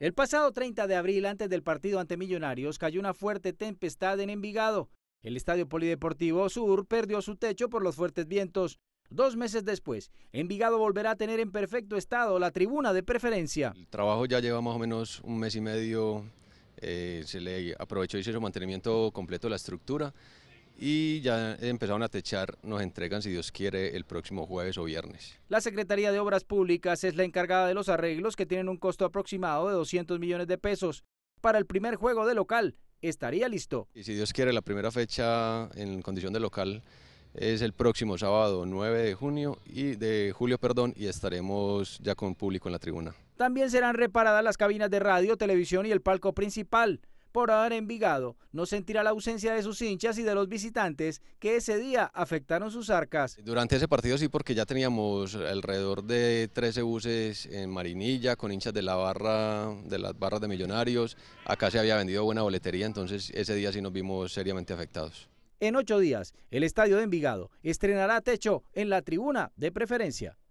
El pasado 30 de abril, antes del partido ante Millonarios, cayó una fuerte tempestad en Envigado. El Estadio Polideportivo Sur perdió su techo por los fuertes vientos. Dos meses después, Envigado volverá a tener en perfecto estado la tribuna de preferencia. El trabajo ya lleva más o menos un mes y medio. Eh, se le aprovechó y se hizo mantenimiento completo de la estructura y ya empezaron a techar, nos entregan, si Dios quiere, el próximo jueves o viernes. La Secretaría de Obras Públicas es la encargada de los arreglos que tienen un costo aproximado de 200 millones de pesos. Para el primer juego de local estaría listo. Y si Dios quiere, la primera fecha en condición de local es el próximo sábado 9 de junio y de julio, perdón, y estaremos ya con público en la tribuna. También serán reparadas las cabinas de radio, televisión y el palco principal por ahora Envigado no sentirá la ausencia de sus hinchas y de los visitantes que ese día afectaron sus arcas. Durante ese partido sí, porque ya teníamos alrededor de 13 buses en Marinilla con hinchas de la barra, de las barras de millonarios. Acá se había vendido buena boletería, entonces ese día sí nos vimos seriamente afectados. En ocho días, el estadio de Envigado estrenará techo en la tribuna de preferencia.